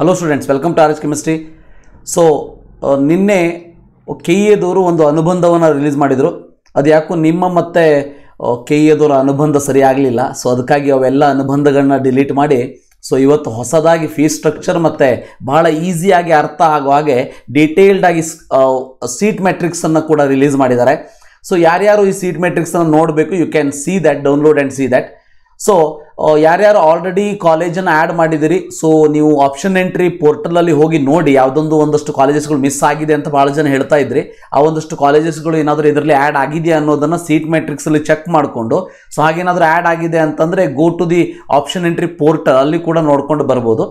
hello students welcome to our chemistry so ನಿನ್ನೆ K ಎದವರು e ಒಂದು ಅನುಬಂಧವನ್ನು ರಿಲೀಸ್ ಮಾಡಿದರು ಅದು ಯಾಕೋ ನಿಮ್ಮ ಮತ್ತು ಕೆ ಎದವರ e ಅನುಬಂಧ ಸರಿ ಆಗಲಿಲ್ಲ ಸೊ ಅದಕ್ಕಾಗಿ ಅವೆಲ್ಲ ಅನುಬಂಧಗಳನ್ನ ಡಿಲೀಟ್ ಮಾಡಿ ಸೊ ಇವತ್ತು ಹೊಸದಾಗಿ ಫೀ ಸ್ಟ್ರಕ್ಚರ್ ಮತ್ತು ಭಾಳ ಈಸಿಯಾಗಿ ಅರ್ಥ ಆಗುವ ಹಾಗೆ ಡೀಟೇಲ್ಡಾಗಿ ಸೀಟ್ ಮೆಟ್ರಿಕ್ಸನ್ನು ಕೂಡ ರಿಲೀಸ್ ಮಾಡಿದ್ದಾರೆ ಸೊ ಯಾರ್ಯಾರು ಈ ಸೀಟ್ ಮೆಟ್ರಿಕ್ಸನ್ನು ನೋಡಬೇಕು you can see that download and see that so ಯಾರ್ಯಾರು ಆಲ್ರೆಡಿ ಕಾಲೇಜನ್ನು ಆ್ಯಡ್ ಮಾಡಿದಿರಿ ಸೊ ನೀವು ಆಪ್ಷನ್ ಎಂಟ್ರಿ ಪೋರ್ಟಲಲ್ಲಿ ಹೋಗಿ ನೋಡಿ ಯಾವುದೊಂದು ಒಂದಷ್ಟು ಕಾಲೇಜಸ್ಗಳು ಮಿಸ್ ಆಗಿದೆ ಅಂತ ಭಾಳ ಜನ ಹೇಳ್ತಾ ಇದ್ರಿ ಆ ಒಂದಷ್ಟು ಕಾಲೇಜಸ್ಗಳು ಏನಾದರೂ ಇದರಲ್ಲಿ ಆ್ಯಡ್ ಆಗಿದೆಯಾ ಅನ್ನೋದನ್ನು ಸೀಟ್ ಮೆಟ್ರಿಕ್ಸಲ್ಲಿ ಚೆಕ್ ಮಾಡಿಕೊಂಡು ಸೊ ಹಾಗೇನಾದರೂ ಆ್ಯಡ್ ಆಗಿದೆ ಅಂತಂದರೆ go to the option entry portal ಅಲ್ಲಿ ಕೂಡ ನೋಡ್ಕೊಂಡು ಬರ್ಬೋದು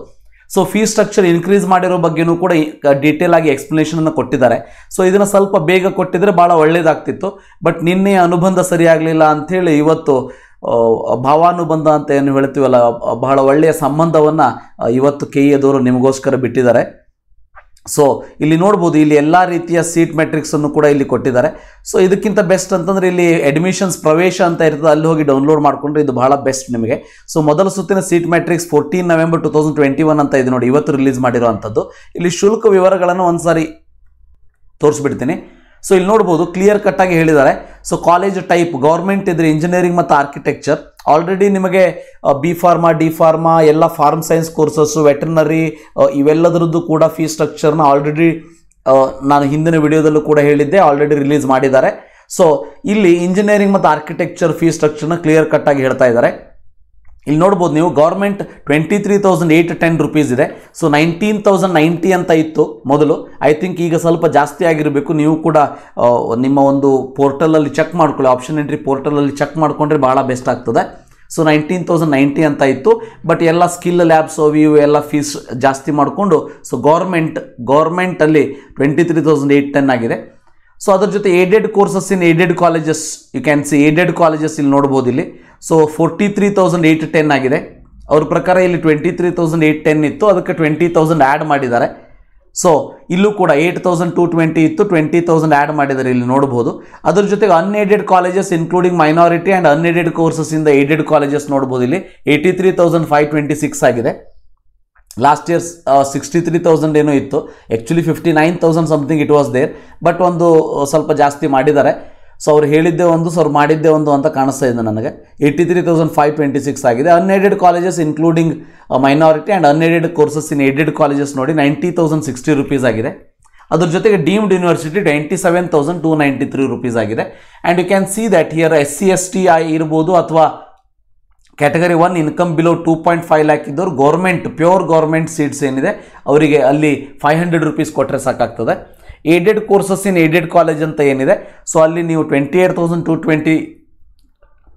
ಸೊ ಫೀಸ್ ಸ್ಟ್ರಕ್ಚರ್ ಇನ್ಕ್ರೀಸ್ ಮಾಡಿರೋ ಬಗ್ಗೆನೂ ಕೂಡ ಡೀಟೇಲ್ ಆಗಿ ಎಕ್ಸ್ಪ್ಲನೇಷನನ್ನು ಕೊಟ್ಟಿದ್ದಾರೆ ಸೊ ಇದನ್ನು ಸ್ವಲ್ಪ ಬೇಗ ಕೊಟ್ಟಿದ್ರೆ ಭಾಳ ಒಳ್ಳೆಯದಾಗ್ತಿತ್ತು ಬಟ್ ನಿನ್ನೆ ಅನುಬಂಧ ಸರಿಯಾಗಲಿಲ್ಲ ಅಂಥೇಳಿ ಇವತ್ತು ಭಾವಾನುಬಂಧ ಅಂತ ಏನು ಹೇಳ್ತೀವಲ್ಲ ಬಹಳ ಒಳ್ಳೆಯ ಸಂಬಂಧವನ್ನು ಇವತ್ತು ಕೆ ಎದುರು ನಿಮಗೋಸ್ಕರ ಬಿಟ್ಟಿದ್ದಾರೆ ಸೊ ಇಲ್ಲಿ ನೋಡ್ಬೋದು ಇಲ್ಲಿ ಎಲ್ಲ ರೀತಿಯ ಸೀಟ್ ಅನ್ನು ಕೂಡ ಇಲ್ಲಿ ಕೊಟ್ಟಿದ್ದಾರೆ ಸೊ ಇದಕ್ಕಿಂತ ಬೆಸ್ಟ್ ಅಂತಂದರೆ ಇಲ್ಲಿ ಅಡ್ಮಿಷನ್ಸ್ ಪ್ರವೇಶ ಅಂತ ಇರ್ತದೆ ಅಲ್ಲಿ ಹೋಗಿ ಡೌನ್ಲೋಡ್ ಮಾಡಿಕೊಂಡ್ರೆ ಇದು ಬಹಳ ಬೆಸ್ಟ್ ನಿಮಗೆ ಸೊ ಮೊದಲ ಸುತ್ತಿನ seat matrix fourteen November two thousand twenty one ಅಂತ ಇದೆ ನೋಡಿ ಇವತ್ತು ರಿಲೀಸ್ ಮಾಡಿರುವಂಥದ್ದು ಇಲ್ಲಿ ಶುಲ್ಕ ವಿವರಗಳನ್ನು ಒಂದು ಸಾರಿ ತೋರಿಸ್ಬಿಡ್ತೀನಿ ಸೊ ಇಲ್ಲಿ ನೋಡ್ಬೋದು ಕ್ಲಿಯರ್ ಕಟ್ಟಾಗಿ ಹೇಳಿದ್ದಾರೆ ಸೊ ಕಾಲೇಜ್ ಟೈಪ್ ಗೌರ್ಮೆಂಟ್ ಇದ್ರೆ ಇಂಜಿನಿಯರಿಂಗ್ ಮತ್ತು ಆರ್ಕಿಟೆಕ್ಚರ್ ಆಲ್ರೆಡಿ ನಿಮಗೆ ಬಿ ಫಾರ್ಮಾ ಡಿ ಫಾರ್ಮಾ ಎಲ್ಲ ಫಾರ್ಮ್ ಸೈನ್ಸ್ ಕೋರ್ಸಸ್ಸು ವೆಟರ್ನರಿ ಇವೆಲ್ಲದರದ್ದು ಕೂಡ ಫೀ ಸ್ಟ್ರಕ್ಚರ್ನ ಆಲ್ರೆಡಿ ನಾನು ಹಿಂದಿನ ವಿಡಿಯೋದಲ್ಲೂ ಕೂಡ ಹೇಳಿದ್ದೆ ಆಲ್ರೆಡಿ ರಿಲೀಸ್ ಮಾಡಿದ್ದಾರೆ ಸೊ ಇಲ್ಲಿ ಇಂಜಿನಿಯರಿಂಗ್ ಮತ್ತು ಆರ್ಕಿಟೆಕ್ಚರ್ ಫೀ ಸ್ಟ್ರಕ್ಚರ್ನ ಕ್ಲಿಯರ್ ಕಟ್ಟಾಗಿ ಹೇಳ್ತಾ ಇದ್ದಾರೆ ಇಲ್ಲಿ ನೋಡ್ಬೋದು ನೀವು government twenty three thousand eight ten rupees ಇದೆ ಸೊ ನೈನ್ಟೀನ್ ತೌಸಂಡ್ ನೈಂಟಿ ಅಂತ ಇತ್ತು ಮೊದಲು ಐ ಥಿಂಕ್ ಈಗ ಸ್ವಲ್ಪ ಜಾಸ್ತಿ ಆಗಿರಬೇಕು ನೀವು ಕೂಡ ನಿಮ್ಮ ಒಂದು ಪೋರ್ಟಲಲ್ಲಿ ಚೆಕ್ ಮಾಡ್ಕೊಳ್ಳಿ ಆಪ್ಷನ್ ಎಂಟ್ರಿ ಪೋರ್ಟಲಲ್ಲಿ ಚೆಕ್ ಮಾಡಿಕೊಂಡ್ರೆ ಭಾಳ ಬೆಸ್ಟ್ ಆಗ್ತದೆ ಸೊ ನೈನ್ಟೀನ್ ತೌಸಂಡ್ ನೈಂಟಿ ಅಂತ ಇತ್ತು ಬಟ್ ಎಲ್ಲ ಸ್ಕಿಲ್ ಲ್ಯಾಬ್ಸ್ ಅವು ಇವು ಎಲ್ಲ ಫೀಸ್ ಜಾಸ್ತಿ ಮಾಡಿಕೊಂಡು ಸೊ ಗೌರ್ಮೆಂಟ್ ಗೌರ್ಮೆಂಟಲ್ಲಿ twenty three thousand eight ten ಆಗಿದೆ ಸೊ ಅದ್ರ ಜೊತೆ aided courses in aided colleges you can see aided colleges ಇಲ್ಲಿ ನೋಡ್ಬೋದು ಇಲ್ಲಿ so forty three thousand eight ten ಆಗಿದೆ ಅವ್ರ ಪ್ರಕಾರ ಇಲ್ಲಿ twenty three thousand eight ten ಇತ್ತು ಅದಕ್ಕೆ ಟ್ವೆಂಟಿ ತೌಸಂಡ್ ಆ್ಯಡ್ ಮಾಡಿದ್ದಾರೆ ಸೊ ಇಲ್ಲೂ ಕೂಡ ಏಯ್ಟ್ ತೌಸಂಡ್ ಟು ಟ್ವೆಂಟಿ ಇತ್ತು ಟ್ವೆಂಟಿ ತೌಸಂಡ್ ಆ್ಯಡ್ ಮಾಡಿದ್ದಾರೆ ಇಲ್ಲಿ ನೋಡ್ಬೋದು ಅದ್ರ ಜೊತೆಗೆ aided colleges including minority and unaided courses ಇಂದ ಏಡೆಡ್ ಕಾಲೇಜಸ್ ನೋಡ್ಬೋದು ಇಲ್ಲಿ eighty three thousand five twenty six ಆಗಿದೆ last years sixty three thousand ಏನೋ ಇತ್ತು actually fifty nine thousand something it was there but ಒಂದು uh, ಸ್ವಲ್ಪ ಜಾಸ್ತಿ ಮಾಡಿದ್ದಾರೆ ಸೊ ಅವ್ರು ಹೇಳಿದ್ದೆ ಒಂದು ಸೊ ಅವ್ರು ಮಾಡಿದ್ದೆ ಒಂದು ಅಂತ ಕಾಣಿಸ್ತಾ ಇದೆ ನನಗೆ eighty three thousand five twenty six ಆಗಿದೆ unaided colleges including minority and unaided courses in aided colleges ನೋಡಿ ನೈಂಟಿ ತೌಸಂಡ್ ಸಿಕ್ಸ್ಟಿ ರುಪೀಸ್ ಆಗಿದೆ ಅದ್ರ ಜೊತೆಗೆ deemed university twenty seven thousand two ninety three rupees ಆಗಿದೆ and you can see that here S C S T I ಇರ್ಬೋದು ಅಥವಾ category one income below two point five lakh ಇದ್ದವರು government pure government seats ಏನಿದೆ ಅವರಿಗೆ ಅಲ್ಲಿ five hundred rupees ಕೊಟ್ಟರೆ ಸಾಕಾಗ್ತದೆ aided courses in aided college ಅಂತ ಏನಿದೆ ಸೊ ಅಲ್ಲಿ ನೀವು twenty eight thousand two twenty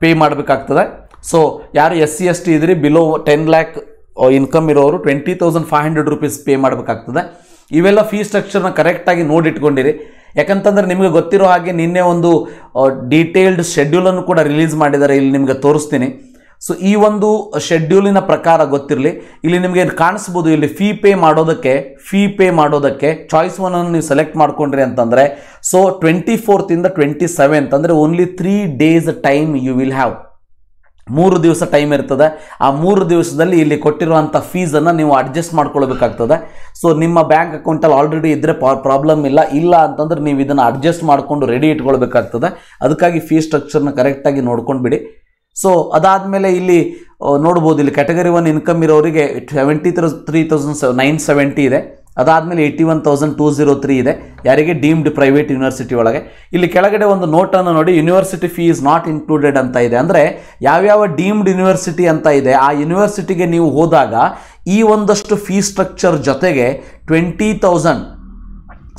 pay ಮಾಡಬೇಕಾಗ್ತದೆ ಸೊ ಯಾರು ಎಸ್ ಸಿ ಎಸ್ ಟಿ ಇದ್ರಿ ಬಿಲೋ ಟೆನ್ ಲ್ಯಾಕ್ ಇನ್ಕಮ್ ಇರೋರು twenty thousand five hundred rupees pay ಮಾಡಬೇಕಾಗ್ತದೆ ಇವೆಲ್ಲ ಫೀ ಸ್ಟ್ರಕ್ಚರ್ನ ಕರೆಕ್ಟಾಗಿ ನೋಡಿಟ್ಕೊಂಡಿರಿ ಯಾಕಂತಂದ್ರೆ ನಿಮಗೆ ಗೊತ್ತಿರೋ ಹಾಗೆ ನಿನ್ನೆ ಒಂದು ಡೀಟೇಲ್ಡ್ uh, ಶೆಡ್ಯೂಲನ್ನು ಕೂಡ ರಿಲೀಸ್ ಮಾಡಿದ್ದಾರೆ ಇಲ್ಲಿ ನಿಮಗೆ ತೋರಿಸ್ತೀನಿ ಸೊ ಈ ಒಂದು ಶೆಡ್ಯೂಲಿನ ಪ್ರಕಾರ ಗೊತ್ತಿರಲಿ ಇಲ್ಲಿ ನಿಮಗೆ ಕಾಣಿಸ್ಬೋದು ಇಲ್ಲಿ ಫೀ ಪೇ ಮಾಡೋದಕ್ಕೆ ಫೀ ಪೇ ಮಾಡೋದಕ್ಕೆ ಚಾಯ್ಸ್ ಒನನ್ನು ನೀವು ಸೆಲೆಕ್ಟ್ ಮಾಡ್ಕೊಂಡ್ರಿ ಅಂತಂದರೆ ಸೊ ಟ್ವೆಂಟಿ ಫೋರ್ತಿಂದ ಟ್ವೆಂಟಿ ಸೆವೆಂತ್ ಅಂದರೆ only three days time you will have ಮೂರು ದಿವಸ ಟೈಮ್ ಇರ್ತದೆ ಆ ಮೂರು ದಿವಸದಲ್ಲಿ ಇಲ್ಲಿ ಕೊಟ್ಟಿರುವಂಥ ಫೀಸನ್ನು ನೀವು ಅಡ್ಜಸ್ಟ್ ಮಾಡ್ಕೊಳ್ಬೇಕಾಗ್ತದೆ ಸೊ ನಿಮ್ಮ ಬ್ಯಾಂಕ್ ಅಕೌಂಟಲ್ಲಿ ಆಲ್ರೆಡಿ ಇದ್ದರೆ ಪ್ರಾಬ್ಲಮ್ ಇಲ್ಲ ಇಲ್ಲ ಅಂತಂದ್ರೆ ನೀವು ಇದನ್ನು ಅಡ್ಜಸ್ಟ್ ಮಾಡಿಕೊಂಡು ರೆಡಿ ಇಟ್ಕೊಳ್ಬೇಕಾಗ್ತದೆ ಅದಕ್ಕಾಗಿ ಫೀ ಸ್ಟ್ರಕ್ಚರ್ನ ಕರೆಕ್ಟಾಗಿ ಬಿಡಿ ಸೊ ಅದಾದಮೇಲೆ ಇಲ್ಲಿ ನೋಡ್ಬೋದು ಇಲ್ಲಿ ಕ್ಯಾಟಗರಿ ಒನ್ ಇನ್ಕಮ್ ಇರೋರಿಗೆ ಸೆವೆಂಟಿ ತ್ರ ತ್ರೀ ತೌಸಂಡ್ ಸೆವೆ ನೈನ್ ಸೆವೆಂಟಿ ಇದೆ ಅದಾದಮೇಲೆ eighty one thousand two zero three ಇದೆ ಯಾರಿಗೆ ಡೀಮ್ಡ್ ಪ್ರೈವೇಟ್ ಯೂನಿವರ್ಸಿಟಿ ಒಳಗೆ ಇಲ್ಲಿ ಕೆಳಗಡೆ ಒಂದು ನೋಟನ್ನು ನೋಡಿ university fee is not included ಅಂತ ಇದೆ ಅಂದರೆ ಯಾವ್ಯಾವ ಡೀಮ್ಡ್ ಯೂನಿವರ್ಸಿಟಿ ಅಂತ ಇದೆ ಆ ಯೂನಿವರ್ಸಿಟಿಗೆ ನೀವು ಹೋದಾಗ ಈ ಒಂದಷ್ಟು ಫೀ ಸ್ಟ್ರಕ್ಚರ್ ಜೊತೆಗೆ ಟ್ವೆಂಟಿ ತೌಸಂಡ್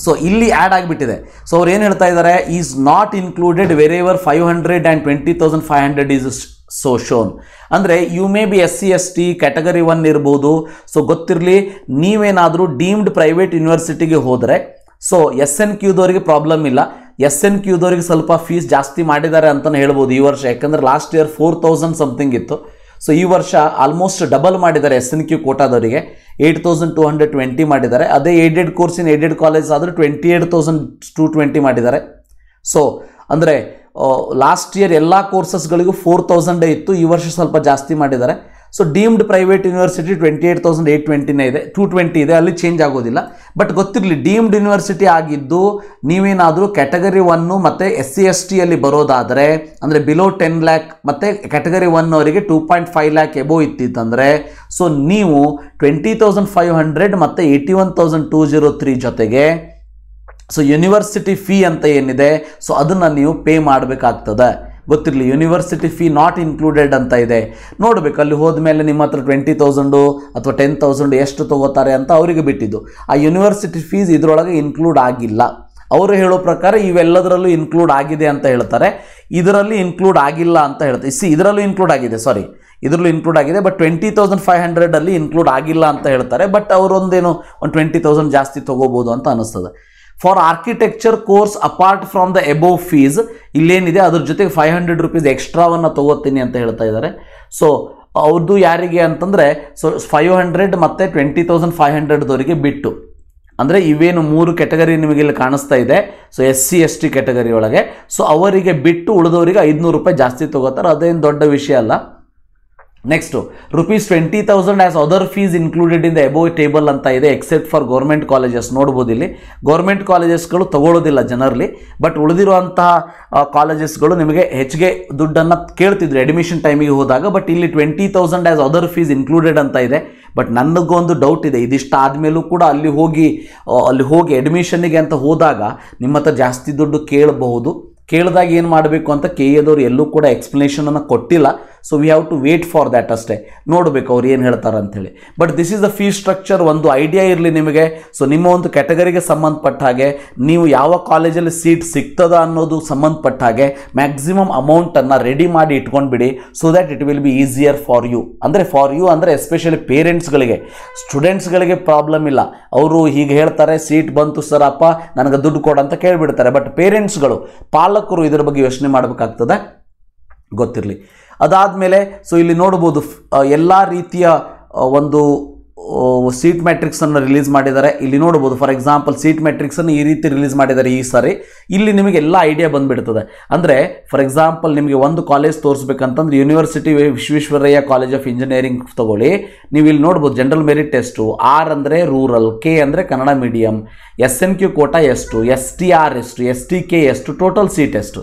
ಸೊ ಇಲ್ಲಿ ಆ್ಯಡ್ ಆಗಿಬಿಟ್ಟಿದೆ ಸೊ ಅವ್ರು ಏನು ಹೇಳ್ತಾ ಇದ್ದಾರೆ is not included very five hundred and twenty thousand five hundred is so shown ಅಂದರೆ you may be S C S T category one ಇರ್ಬೋದು ಸೊ ಗೊತ್ತಿರಲಿ ನೀವೇನಾದರೂ ಡೀಮ್ಡ್ ಪ್ರೈವೇಟ್ ಯೂನಿವರ್ಸಿಟಿಗೆ ಹೋದರೆ ಸೊ ಎಸ್ ಎನ್ ಕ್ಯೂದವರಿಗೆ ಪ್ರಾಬ್ಲಮ್ ಇಲ್ಲ ಎಸ್ ಎನ್ ಕ್ಯೂದವ್ರಿಗೆ ಸ್ವಲ್ಪ ಫೀಸ್ ಜಾಸ್ತಿ ಮಾಡಿದ್ದಾರೆ ಅಂತಲೇ ಹೇಳ್ಬೋದು ಈ ವರ್ಷ ಯಾಕಂದರೆ last year four thousand something ಇತ್ತು ಸೊ ಈ ವರ್ಷ ಆಲ್ಮೋಸ್ಟ್ ಡಬಲ್ ಮಾಡಿದ್ದಾರೆ ಎಸ್ ಎನ್ ಕ್ಯೂ ಕೋಟಾದವರಿಗೆ eight thousand two hundred twenty ಮಾಡಿದ್ದಾರೆ ಅದೇ ಏಡೆಡ್ ಕೋರ್ಸಿನ ಏಡೆಡ್ ಕಾಲೇಜ್ ಆದರೆ twenty eight thousand two twenty ಮಾಡಿದ್ದಾರೆ ಸೊ ಅಂದರೆ ಲಾಸ್ಟ್ ಇಯರ್ ಎಲ್ಲ ಕೋರ್ಸಸ್ಗಳಿಗೂ ಫೋರ್ ತೌಸಂಡೇ ಇತ್ತು ಈ ವರ್ಷ ಸ್ವಲ್ಪ ಜಾಸ್ತಿ ಮಾಡಿದ್ದಾರೆ so deemed private university twenty eight thousand eight ಟ್ವೆಂಟಿನೇ ಇದೆ ಟೂ ಟ್ವೆಂಟಿ ಇದೆ ಅಲ್ಲಿ ಚೇಂಜ್ ಆಗೋದಿಲ್ಲ ಬಟ್ ಗೊತ್ತಿರಲಿ ಡೀಮ್ಡ್ ಯೂನಿವರ್ಸಿಟಿ ಆಗಿದ್ದು ನೀವೇನಾದರೂ ಕ್ಯಾಟಗರಿ ಒನ್ನು ಮತ್ತು ಎಸ್ ಸಿ ಎಸ್ ಟಿಯಲ್ಲಿ ಬರೋದಾದರೆ ಅಂದರೆ ಬಿಲೋ ಟೆನ್ ಲ್ಯಾಕ್ ಮತ್ತು ಕ್ಯಾಟಗರಿ ಒನ್ ಅವರಿಗೆ two point five lakh above ಇತ್ತಿತ್ತಂದರೆ ಸೊ ನೀವು ಟ್ವೆಂಟಿ ತೌಸಂಡ್ ಫೈವ್ ಹಂಡ್ರೆಡ್ ಮತ್ತು eighty one thousand two zero three ಜೊತೆಗೆ ಸೊ ಯೂನಿವರ್ಸಿಟಿ ಫೀ ಅಂತ ಏನಿದೆ ಸೊ ಅದನ್ನು ನೀವು ಪೇ ಮಾಡಬೇಕಾಗ್ತದೆ ಗೊತ್ತಿರಲಿ ಯೂನಿವರ್ಸಿಟಿ ಫೀ ನಾಟ್ ಇನ್ಕ್ಲೂಡೆಡ್ ಅಂತ ಇದೆ ನೋಡಬೇಕು ಅಲ್ಲಿ ಹೋದ್ಮೇಲೆ ನಿಮ್ಮ ಹತ್ರ ಟ್ವೆಂಟಿ ತೌಸಂಡು ಅಥವಾ ಟೆನ್ ತೌಸಂಡ್ ಎಷ್ಟು ತೊಗೋತಾರೆ ಅಂತ ಅವರಿಗೆ ಬಿಟ್ಟಿದ್ದು ಆ ಯೂನಿವರ್ಸಿಟಿ ಫೀಸ್ ಇದರೊಳಗೆ ಇನ್ಕ್ಲೂಡ್ ಆಗಿಲ್ಲ ಅವರು ಹೇಳೋ ಪ್ರಕಾರ ಇವೆಲ್ಲದರಲ್ಲೂ ಇನ್ಕ್ಲೂಡ್ ಆಗಿದೆ ಅಂತ ಹೇಳ್ತಾರೆ ಇದರಲ್ಲಿ ಇನ್ಕ್ಲೂಡ್ ಆಗಿಲ್ಲ ಅಂತ ಹೇಳ್ತಾರೆ ಸಿ ಇದರಲ್ಲೂ ಇನ್ಕ್ಲೂಡ್ ಆಗಿದೆ ಸಾರಿ ಇದರಲ್ಲೂ ಇನ್ಕ್ಲೂಡ್ ಆಗಿದೆ ಬಟ್ ಟ್ವೆಂಟಿ ತೌಸಂಡ್ ಫೈವ್ ಹಂಡ್ರೆಡಲ್ಲಿ ಇನ್ಕ್ಲೂಡ್ ಆಗಿಲ್ಲ ಅಂತ ಹೇಳ್ತಾರೆ ಬಟ್ ಅವರೊಂದೇನು ಒಂದು ಟ್ವೆಂಟಿ ತೌಸಂಡ್ ಜಾಸ್ತಿ ತೊಗೋಬೋದು ಅಂತ ಅನಿಸ್ತದೆ for architecture course apart from the above fees ಇಲ್ಲೇನಿದೆ ಅದ್ರ ಜೊತೆಗೆ ಫೈವ್ ಹಂಡ್ರೆಡ್ ರುಪೀಸ್ ಎಕ್ಸ್ಟ್ರಾವನ್ನು ತೊಗೋತೀನಿ ಅಂತ ಹೇಳ್ತಾ ಇದ್ದಾರೆ ಸೊ ಅವ್ರದ್ದು ಯಾರಿಗೆ ಅಂತಂದರೆ ಸೊ ಫೈವ್ ಹಂಡ್ರೆಡ್ ಮತ್ತು ಟ್ವೆಂಟಿ ತೌಸಂಡ್ ಫೈವ್ ಹಂಡ್ರೆಡ್ದವರಿಗೆ ಬಿಟ್ಟು ಅಂದರೆ ಇವೇನು ಮೂರು ಕೆಟಗರಿ ನಿಮಗೆ ಇಲ್ಲಿ ಕಾಣಿಸ್ತಾ ಇದೆ so S C S T category ಒಳಗೆ ಸೊ ಅವರಿಗೆ ಬಿಟ್ಟು ಉಳಿದವರಿಗೆ ಐದುನೂರು ರೂಪಾಯಿ ಜಾಸ್ತಿ ತೊಗೋತಾರೆ ಅದೇನು ದೊಡ್ಡ ವಿಷಯ ಅಲ್ಲ next rupees twenty thousand as other fees included in the above table ಅಂತ ಇದೆ ಎಕ್ಸೆಪ್ಟ್ ಫಾರ್ ಗೌರ್ಮೆಂಟ್ ಕಾಲೇಜಸ್ ನೋಡ್ಬೋದು ಇಲ್ಲಿ ಗೌರ್ಮೆಂಟ್ ಕಾಲೇಜಸ್ಗಳು ತಗೊಳ್ಳೋದಿಲ್ಲ ಜನರಲ್ಲಿ ಬಟ್ ಉಳಿದಿರುವಂತಹ ಕಾಲೇಜಸ್ಗಳು ನಿಮಗೆ ಹೆಚ್ಚಿಗೆ ದುಡ್ಡನ್ನು ಕೇಳ್ತಿದ್ರು ಅಡ್ಮಿಷನ್ ಟೈಮಿಗೆ ಹೋದಾಗ ಬಟ್ ಇಲ್ಲಿ twenty thousand as other fees included ಅಂತ ಇದೆ ಬಟ್ ನನಗೊಂದು ಡೌಟ್ ಇದೆ ಇದಿಷ್ಟ ಆದಮೇಲೂ ಕೂಡ ಅಲ್ಲಿ ಹೋಗಿ ಅಲ್ಲಿ ಹೋಗಿ ಅಡ್ಮಿಷನ್ಗೆ ಅಂತ ಹೋದಾಗ ನಿಮ್ಮ ಹತ್ರ ಜಾಸ್ತಿ ದುಡ್ಡು ಕೇಳಬಹುದು ಕೇಳಿದಾಗ ಏನು ಮಾಡಬೇಕು ಅಂತ ಕೆ ಎದವ್ರು ಎಲ್ಲೂ ಕೂಡ ಎಕ್ಸ್ಪ್ಲನೇಷನನ್ನು ಕೊಟ್ಟಿಲ್ಲ so we have to wait for that ಅಷ್ಟೇ ನೋಡಬೇಕು ಅವ್ರು ಏನು ಹೇಳ್ತಾರೆ ಅಂಥೇಳಿ but this is the fee structure ಒಂದು ಐಡಿಯಾ ಇರಲಿ ನಿಮಗೆ ಸೊ ನಿಮ್ಮ ಒಂದು ಕ್ಯಾಟಗರಿಗೆ ಸಂಬಂಧಪಟ್ಟ ಹಾಗೆ ನೀವು ಯಾವ ಕಾಲೇಜಲ್ಲಿ ಸೀಟ್ ಸಿಗ್ತದ ಅನ್ನೋದು ಸಂಬಂಧಪಟ್ಟ ಹಾಗೆ ಮ್ಯಾಕ್ಸಿಮಮ್ ಅಮೌಂಟನ್ನು ರೆಡಿ ಮಾಡಿ ಇಟ್ಕೊಂಡ್ಬಿಡಿ so that it will be easier for you ಅಂದರೆ ಫಾರ್ ಯು ಅಂದರೆ ಎಸ್ಪೆಷಲಿ ಪೇರೆಂಟ್ಸ್ಗಳಿಗೆ ಸ್ಟೂಡೆಂಟ್ಸ್ಗಳಿಗೆ ಪ್ರಾಬ್ಲಮ್ ಇಲ್ಲ ಅವರು ಹೀಗೆ ಹೇಳ್ತಾರೆ ಸೀಟ್ ಬಂತು ಸರ್ ಅಪ್ಪ ನನಗೆ ದುಡ್ಡು ಕೊಡು ಅಂತ ಕೇಳಿಬಿಡ್ತಾರೆ ಬಟ್ ಪೇರೆಂಟ್ಸ್ಗಳು ಪಾಲಕರು ಇದರ ಬಗ್ಗೆ ಯೋಚನೆ ಮಾಡಬೇಕಾಗ್ತದೆ ಗೊತ್ತಿರಲಿ ಅದಾದಮೇಲೆ ಸೊ ಇಲ್ಲಿ ನೋಡ್ಬೋದು ಎಲ್ಲ ರೀತಿಯ ಒಂದು ಸೀಟ್ ಮ್ಯಾಟ್ರಿಕ್ಸನ್ನು ರಿಲೀಸ್ ಮಾಡಿದ್ದಾರೆ ಇಲ್ಲಿ ನೋಡ್ಬೋದು ಫಾರ್ ಎಕ್ಸಾಂಪಲ್ ಸೀಟ್ ಮ್ಯಾಟ್ರಿಕ್ಸನ್ನು ಈ ರೀತಿ ರಿಲೀಸ್ ಮಾಡಿದ್ದಾರೆ ಈ ಸಾರಿ ಇಲ್ಲಿ ನಿಮಗೆ ಎಲ್ಲ ಐಡಿಯಾ ಬಂದುಬಿಡ್ತದೆ ಅಂದರೆ ಫಾರ್ ಎಕ್ಸಾಂಪಲ್ ನಿಮಗೆ ಒಂದು ಕಾಲೇಜ್ ತೋರಿಸ್ಬೇಕಂತಂದ್ರೆ university Visvesvaraya college of engineering ತಗೊಳ್ಳಿ ನೀವು ಇಲ್ಲಿ ನೋಡ್ಬೋದು ಜನರಲ್ ಮೆರಿಟ್ ಟೆಸ್ಟು ಆರ್ ಅಂದರೆ ರೂರಲ್ ಕೆ ಅಂದರೆ Kannada medium S N Q quota ಎಷ್ಟು ಎಸ್ ಟಿ ಆರ್ ಎಷ್ಟು ಎಸ್ ಟಿ ಕೆ ಎಷ್ಟು ಟೋಟಲ್ ಸೀಟ್ ಎಷ್ಟು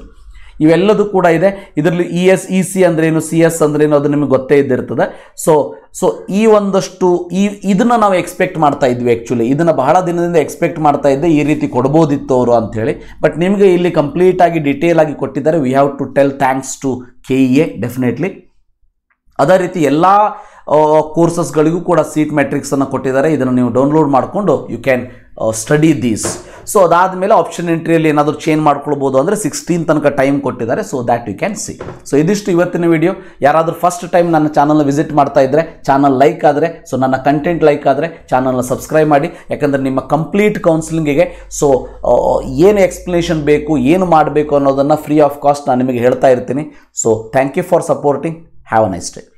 ಇವೆಲ್ಲದೂ ಕೂಡ ಇದೆ ಇದರಲ್ಲಿ E e S E e C ಅಂದ್ರೇನು ಸಿ ಎಸ್ ಅಂದ್ರೇನು ಅದು ನಿಮಗೆ ಗೊತ್ತೇ ಇದ್ದಿರ್ತದೆ ಸೊ ಸೊ ಈ ಒಂದಷ್ಟು ಈ ಇದನ್ನು ನಾವು ಎಕ್ಸ್ಪೆಕ್ಟ್ ಮಾಡ್ತಾ ಇದ್ವಿ ಆ್ಯಕ್ಚುಲಿ ಇದನ್ನು ಬಹಳ ದಿನದಿಂದ ಎಕ್ಸ್ಪೆಕ್ಟ್ ಮಾಡ್ತಾ ಇದ್ದೆ ಈ ರೀತಿ ಕೊಡ್ಬೋದಿತ್ತು ಅವರು ಹೇಳಿ ಬಟ್ ನಿಮಗೆ ಇಲ್ಲಿ ಕಂಪ್ಲೀಟಾಗಿ ಡಿಟೇಲ್ ಆಗಿ ಕೊಟ್ಟಿದ್ದಾರೆ we have to tell thanks to K E A definitely ಅದೇ ರೀತಿ ಎಲ್ಲ ಕೋರ್ಸಸ್ಗಳಿಗೂ ಕೂಡ ಸೀಟ್ ಮ್ಯಾಟ್ರಿಕ್ಸನ್ನು ಕೊಟ್ಟಿದ್ದಾರೆ ಇದನ್ನು ನೀವು ಡೌನ್ಲೋಡ್ ಮಾಡಿಕೊಂಡು you can study these so ಅದಾದಮೇಲೆ ಆಪ್ಷನ್ ಎಂಟ್ರಿಯಲ್ಲಿ ಏನಾದರೂ ಚೇಂಜ್ ಮಾಡ್ಕೊಳ್ಬೋದು ಅಂದರೆ ಸಿಕ್ಸ್ಟೀನ್ ತನಕ ಟೈಮ್ ಕೊಟ್ಟಿದ್ದಾರೆ so that you can see so ಇದಿಷ್ಟು ಇವತ್ತಿನ ವೀಡಿಯೋ ಯಾರಾದರೂ ಫಸ್ಟ್ ಟೈಮ್ ನನ್ನ ಚಾನಲ್ನ ವಿಸಿಟ್ ಮಾಡ್ತಾ ಇದ್ದರೆ ಚಾನಲ್ ಲೈಕ್ ಆದರೆ ಸೊ ನನ್ನ ಕಂಟೆಂಟ್ ಲೈಕ್ ಆದರೆ ಚಾನಲ್ನ ಸಬ್ಸ್ಕ್ರೈಬ್ ಮಾಡಿ ಯಾಕಂದರೆ ನಿಮ್ಮ ಕಂಪ್ಲೀಟ್ ಕೌನ್ಸಿಲಿಂಗಿಗೆ ಸೊ ಏನು ಎಕ್ಸ್ಪ್ಲನೇಷನ್ ಬೇಕು ಏನು ಮಾಡಬೇಕು ಅನ್ನೋದನ್ನು ಫ್ರೀ ಆಫ್ ಕಾಸ್ಟ್ ನಾನು ನಿಮಗೆ ಹೇಳ್ತಾ ಇರ್ತೀನಿ so thank you for supporting have a nice day